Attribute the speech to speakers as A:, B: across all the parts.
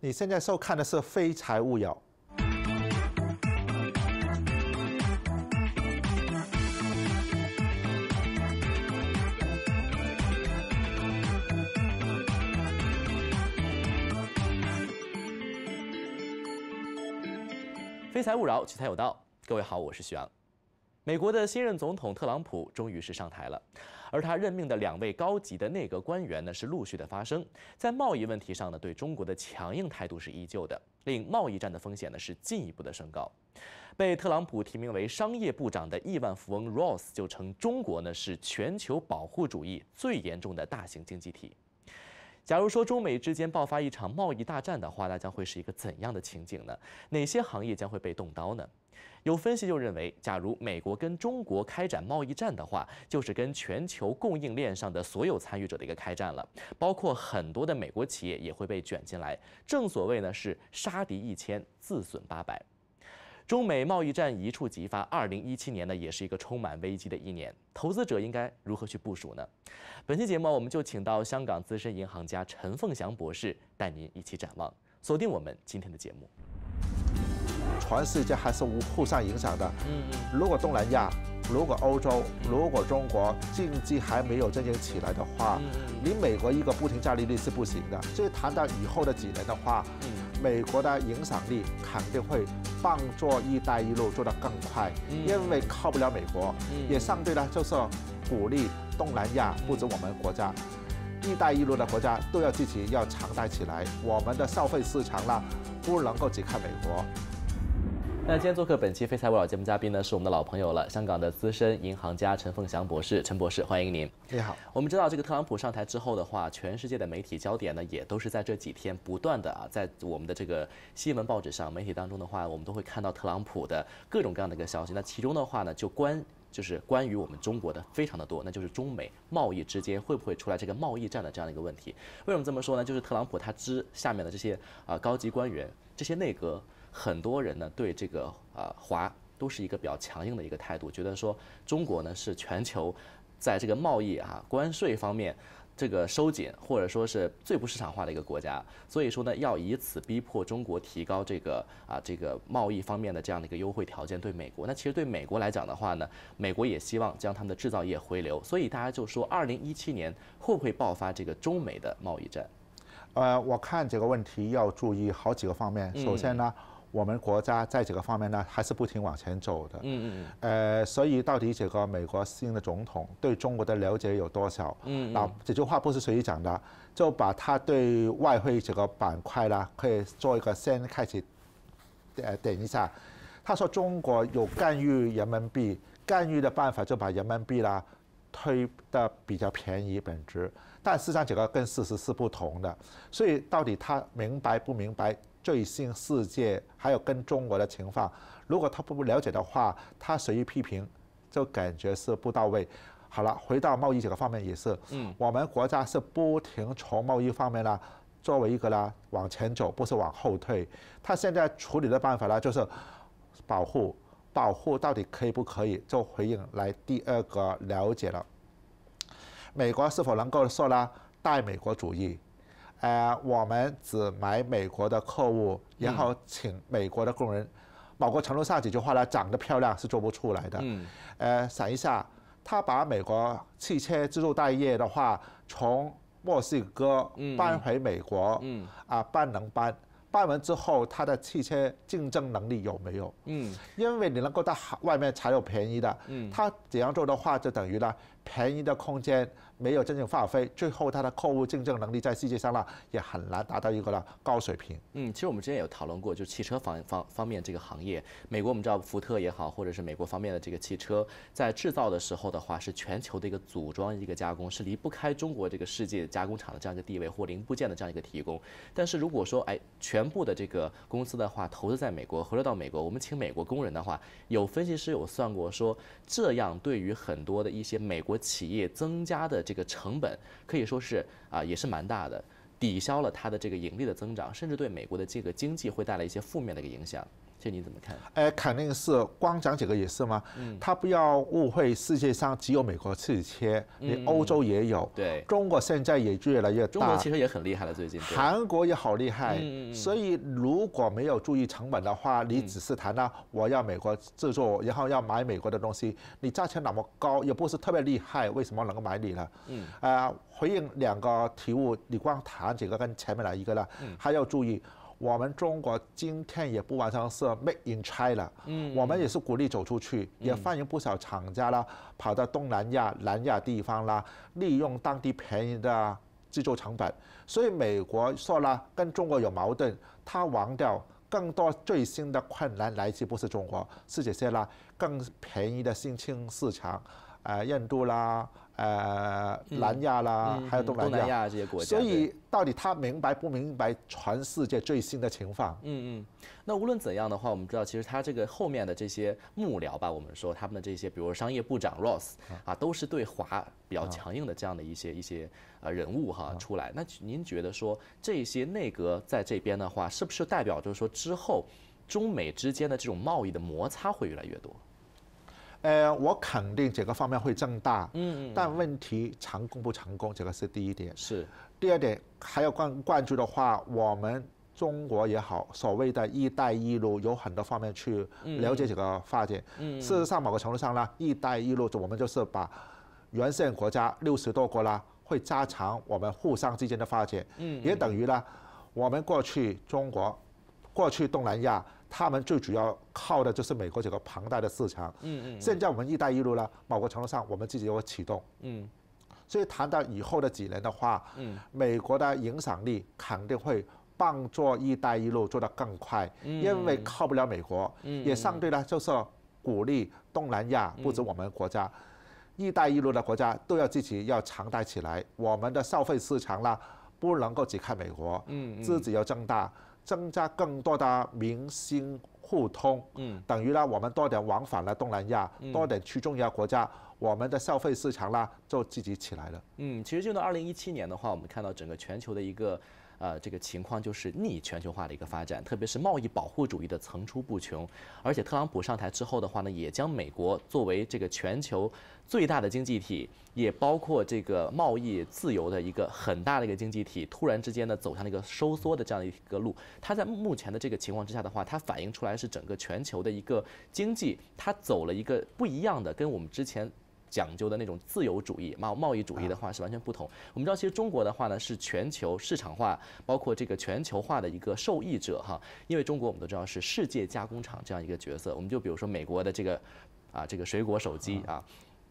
A: 你现在收看的是非财勿扰，
B: 非财勿扰，取财有道。各位好，我是徐阳。美国的新任总统特朗普终于是上台了，而他任命的两位高级的内阁官员呢是陆续的发生在贸易问题上呢，对中国的强硬态度是依旧的，令贸易战的风险呢是进一步的升高。被特朗普提名为商业部长的亿万富翁 Ross 就称中国呢是全球保护主义最严重的大型经济体。假如说中美之间爆发一场贸易大战的话，那将会是一个怎样的情景呢？哪些行业将会被动刀呢？有分析就认为，假如美国跟中国开展贸易战的话，就是跟全球供应链上的所有参与者的一个开战了，包括很多的美国企业也会被卷进来。正所谓呢，是杀敌一千，自损八百。中美贸易战一触即发，二零一七年呢也是一个充满危机的一年，投资者应该如何去部署呢？本期节目我们就请到香港资深银行家陈凤祥博士带您一起展望，锁定我们今天的节目。全世界还是互相影响的，
A: 嗯嗯，如果东南亚，如果欧洲，如果中国经济还没有振兴起来的话，你美国一个不停降利率是不行的，所以谈到以后的几年的话。美国的影响力肯定会帮助“一带一路”做得更快，因为靠不了美国。也相对呢，就是鼓励东南亚，不止我们国家，“一带一路”的国家都要积极要强大起来。我们的消费市场呢，不能够只看美国。
B: 那今天做客本期《非财无老》节目嘉宾呢，是我们的老朋友了，香港的资深银行家陈凤祥博士，陈博士，欢迎您。你好。我们知道这个特朗普上台之后的话，全世界的媒体焦点呢，也都是在这几天不断的啊，在我们的这个新闻报纸上、媒体当中的话，我们都会看到特朗普的各种各样的一个消息。那其中的话呢，就关就是关于我们中国的非常的多，那就是中美贸易之间会不会出来这个贸易战的这样的一个问题？为什么这么说呢？就是特朗普他之下面的这些啊高级官员，这些内阁。很多人呢对这个呃华都是一个比较强硬的一个态度，觉得说中国呢是全球在这个贸易啊关税方面这个收紧或者说是最不市场化的一个国家，所以说呢要以此逼迫中国提高这个啊这个贸易方面的这样的一个优惠条件。对美国，那其实对美国来讲的话呢，美国也希望将他们的制造业回流，所以大家就说二零一七年会不会爆发这个中美的贸易战？
A: 呃，我看这个问题要注意好几个方面，首先呢。我们国家在这个方面呢，还是不停往前走的。嗯嗯呃，所以到底这个美国新的总统对中国的了解有多少？嗯。啊，这句话不是随意讲的，就把他对外汇这个板块啦，可以做一个先开始。呃，等一下，他说中国有干预人民币，干预的办法就把人民币啦推的比较便宜本值，但实际上这个跟事实是不同的，所以到底他明白不明白？最新世界还有跟中国的情况，如果他不了解的话，他随意批评，就感觉是不到位。好了，回到贸易这个方面也是，嗯，我们国家是不停从贸易方面呢，作为一个呢往前走，不是往后退。他现在处理的办法呢就是保护，保护到底可以不可以？就回应来第二个了解了，美国是否能够说呢带美国主义？呃，我们只买美国的客户，然后请美国的工人。某个程度上，几句话呢，长得漂亮是做不出来的。嗯。呃，想一下，他把美国汽车制造业的话从墨西哥搬回美国，嗯。啊，搬能搬，搬完之后他的汽车竞争能力有没有？嗯。因为你能够到外面才有便宜的。嗯。他怎样做的话，就等于呢。便宜的空间没有
B: 真正发挥，最后它的客户竞争能力在世界上呢也很难达到一个呢高水平。嗯，其实我们之前有讨论过，就汽车方方方面这个行业，美国我们知道福特也好，或者是美国方面的这个汽车在制造的时候的话，是全球的一个组装一个加工，是离不开中国这个世界加工厂的这样一个地位或零部件的这样一个提供。但是如果说哎全部的这个公司的话投资在美国，回流到美国，我们请美国工人的话，有分析师有算过说这样对于很多的一些美国。企业增加的这个成本可以说是啊，也是蛮大的，抵消了它的这个盈利的增长，甚至对美国的这个经济会带来一些负面的一个影响。这你怎么看？
A: 哎，肯定是，光讲几个也是吗？他不要误会，世界上只有美国自己切，你欧洲也有，对，中国现在也越来越，中国其实
B: 也很厉害了，最近，韩
A: 国也好厉害，所以如果没有注意成本的话，你只是谈到我要美国制作，然后要买美国的东西，你价钱那么高，也不是特别厉害，为什么能够买你呢？嗯，啊，回应两个题目，你光谈几个跟前面来一个了？还要注意。我们中国今天也不完全是 “Make in China”，嗯，我们也是鼓励走出去，也欢迎不少厂家啦跑到东南亚、南亚地方啦，利用当地便宜的制作成本。所以美国说呢，跟中国有矛盾，他忘掉更多最新的困难来自不是中国，是这些啦更便宜的新兴市场，呃，印度啦。呃，南亚啦，还有东南亚这些国家，所以到底他明白不明白全世界最
B: 新的情况？嗯嗯。那无论怎样的话，我们知道其实他这个后面的这些幕僚吧，我们说他们的这些，比如商业部长 Ross 啊，都是对华比较强硬的这样的一些一些呃人物哈出来。那您觉得说这些内阁在这边的话，是不是代表就是说之后中美之间的这种贸易的摩擦会越来越多？呃，我肯定这个方面会增大，嗯，但问题成功不
A: 成功，这个是第一点。是，第二点还要关关注的话，我们中国也好，所谓的“一带一路”有很多方面去了解这个发展。嗯，事实上，某个程度上呢，“一带一路”我们就是把沿线国家六十多国啦，会加强我们互相之间的发展。嗯，也等于呢，我们过去中国，过去东南亚。他们最主要靠的就是美国这个庞大的市场。嗯嗯。现在我们“一带一路”了，某个程度上我们自己要启动。嗯。所以谈到以后的几年的话，美国的影响力肯定会帮助“一带一路”做得更快，因为靠不了美国。也相对呢，就是鼓励东南亚，不止我们国家，“一带一路”的国家都要自己要强大起来。我们的消费市场呢，不能够只看美国，自己要增大。增加更多的明星互通，嗯，等于呢，我们多点往返了
B: 东南亚，多点去重要国家，我们的消费市场啦就积极起来了。嗯，其实就到二零一七年的话，我们看到整个全球的一个。呃，这个情况就是逆全球化的一个发展，特别是贸易保护主义的层出不穷。而且特朗普上台之后的话呢，也将美国作为这个全球最大的经济体，也包括这个贸易自由的一个很大的一个经济体，突然之间呢走向了一个收缩的这样一个路。它在目前的这个情况之下的话，它反映出来是整个全球的一个经济，它走了一个不一样的，跟我们之前。讲究的那种自由主义、贸贸易主义的话是完全不同。我们知道，其实中国的话呢是全球市场化，包括这个全球化的一个受益者哈。因为中国我们都知道是世界加工厂这样一个角色。我们就比如说美国的这个，啊，这个水果手机啊。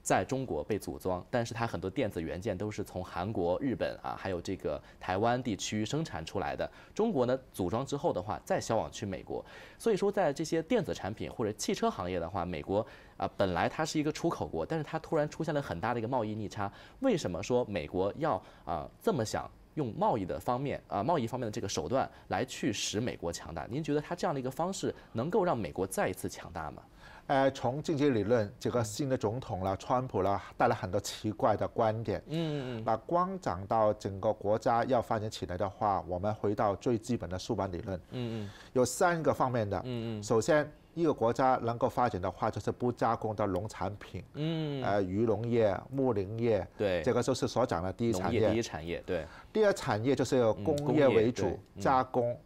B: 在中国被组装，但是它很多电子元件都是从韩国、日本啊，还有这个台湾地区生产出来的。中国呢，组装之后的话再销往去美国。所以说，在这些电子产品或者汽车行业的话，美国啊本来它是一个出口国，但是它突然出现了很大的一个贸易逆差。为什么说美国要啊这么想用贸易的方面啊贸易方面的这个手段来去使美国强大？您觉得它这样的一个方式能够让美国再一次强大吗？呃，从
A: 经济理论，这个新的总统了，川普了，带来很多奇怪的观点。嗯嗯。那光讲到整个国家要发展起来的话，我们回到最基本的树板理论。嗯嗯。有三个方面的。嗯嗯。首先，一个国家能够发展的话，就是不加工的农产品。嗯。呃，鱼农业、牧林业。对。这个就是所讲的第一产业。第一产业。对。第二产业就是工业为主，加工。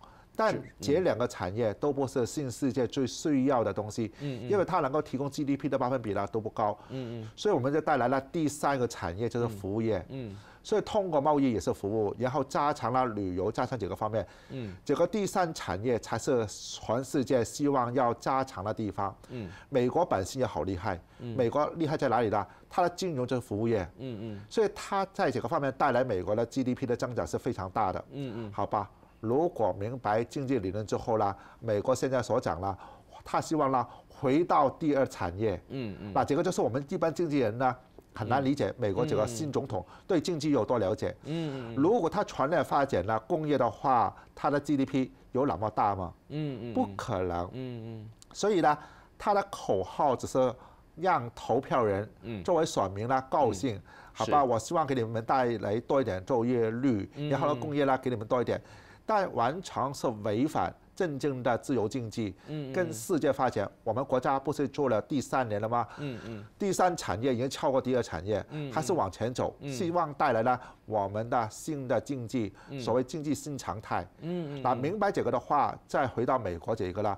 A: 但这两个产业都不是新世界最需要的东西，因为它能够提供 GDP 的百分比呢都不高，嗯嗯，所以我们就带来了第三个产业就是服务业，嗯，所以通过贸易也是服务，然后加强了旅游加强几个方面，嗯，这个第三产业才是全世界希望要加强的地方，嗯，美国本身也好厉害，美国厉害在哪里呢？它的金融就是服务业，嗯嗯，所以它在这个方面带来美国的 GDP 的增长是非常大的，嗯嗯，好吧。如果明白经济理论之后呢，美国现在所讲呢，他希望呢回到第二产业，嗯嗯，那这个就是我们一般经纪人呢很难理解美国这个新总统对经济有多了解，嗯，如果他全面发展了工业的话，他的 GDP 有那么大吗？嗯嗯，不可能，嗯嗯，所以呢，他的口号只是让投票人，作为选民呢高兴，好吧，我希望给你们带来多一点就业率，然后工业呢给你们多一点。但完全是违反真正的自由经济，跟世界发展。我们国家不是做了第三年了吗？嗯嗯。第三产业已经超过第二产业，还是往前走，希望带来了我们的新的经济，所谓经济新常态。嗯嗯。那明白这个的话，再回到美国这个了。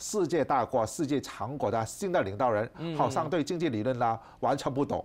A: 世界大国、世界强国的新的领导人，好像对经济理论呢完全不懂，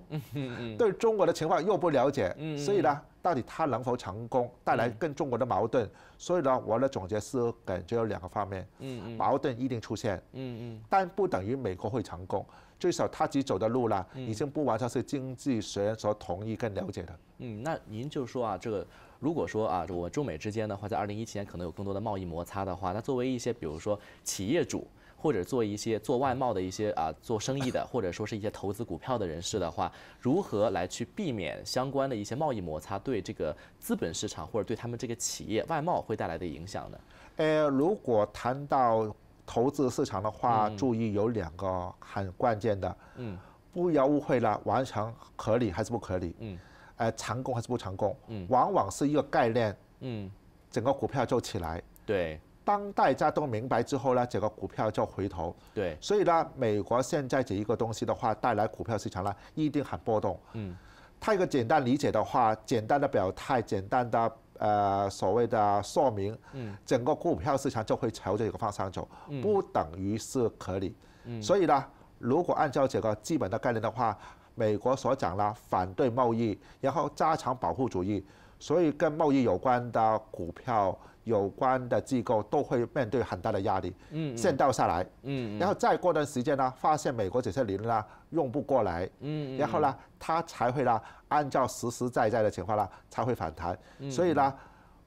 A: 对中国的情况又不了解，所以呢。到底它能否成功，带来跟中国的矛盾？所以呢，我的总结是，感觉有两个方面，嗯，矛盾一定出现，嗯嗯，但不等于美国会成功，最少他只走的路呢，已经不完全是经济学所同意跟了解的。
B: 嗯，那您就说啊，这个如果说啊，我中美之间的话，在二零一七年可能有更多的贸易摩擦的话，那作为一些比如说企业主。或者做一些做外贸的一些啊做生意的，或者说是一些投资股票的人士的话，如何来去避免相关的一些贸易摩擦对这个资本市场或者对他们这个企业外贸会带来的影响呢？呃，
A: 如果谈到投资市场的话，注意有两个很关键的，嗯，不要误会了，完全合理还是不合理？嗯，呃，成功还是不成功？嗯，往往是一个概念，嗯，整个股票就起来。对。当大家都明白之后呢，这个股票就回头。对，所以呢，美国现在这一个东西的话，带来股票市场呢一定很波动。嗯，它一个简单理解的话，简单的表态，简单的呃所谓的说明，嗯，整个股票市场就会朝着一个方向走，不等于是合理。所以呢，如果按照这个基本的概念的话，美国所讲啦，反对贸易，然后加强保护主义，所以跟贸易有关的股票。有关的机构都会面对很大的压力，嗯，先掉下来，嗯，然后再过段时间呢，发现美国这些理论呢用不过来，嗯，然后呢，它才会呢按照实实在在的情况呢才会反弹，所以呢，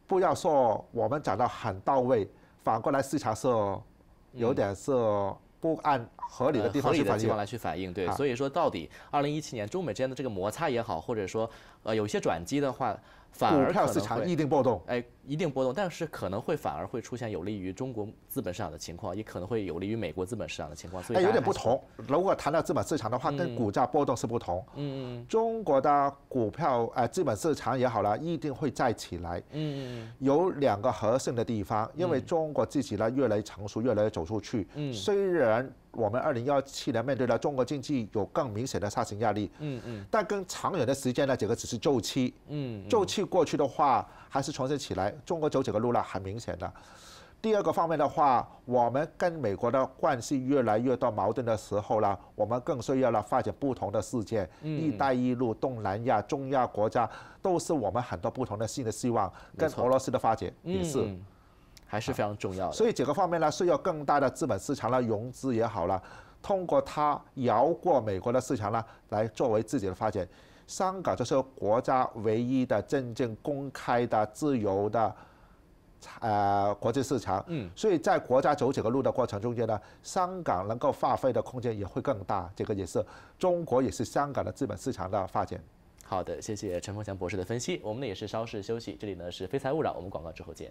A: 不要说我们讲到很到位，
B: 反过来市场是有点是不按合理的地方来去反应，对，所以说到底二零一七年中美之间的这个摩擦也好，或者说。呃，有些转机的话，反而股票市场一定波动，哎，一定波动，但是可能会反而会出现有利于中国资本市场的情况，也可能会有利于美国资本市场的情况。所以、哎，有点不同。如果谈到资本市场的话，跟股价波
A: 动是不同。嗯嗯。中国的股票，哎，资本市场也好了，一定会再起来。嗯。有两个核心的地方，因为中国自己呢越来越成熟，越来越走出去。嗯。虽然。我们二零幺七年面对的中国经济有更明显的下行压力，嗯嗯，但跟长远的时间呢，这个只是周期，嗯，周期过去的话，还是重新起来。中国走这个路呢，很明显的。第二个方面的话，我们跟美国的关系越来越多矛盾的时候呢，我们更需要了发展不同的世界，一带一路、东南亚、中亚国家都是我们很多不同的新的希望，跟俄罗斯的发展也是。还是非常重要的，所以几个方面呢是要更大的资本市场了，融资也好了，通过它摇过美国的市场呢，来作为自己的发展。香港就是国家唯一的真正公开的自由的呃国际市场，嗯，所以在国家走这个路的过程中间呢，香港能够发挥的空间也会更大，
B: 这个也是中国也是香港的资本市场的发展。好的，谢谢陈凤祥博士的分析，我们呢也是稍事休息，这里呢是非财勿扰，我们广告之后见。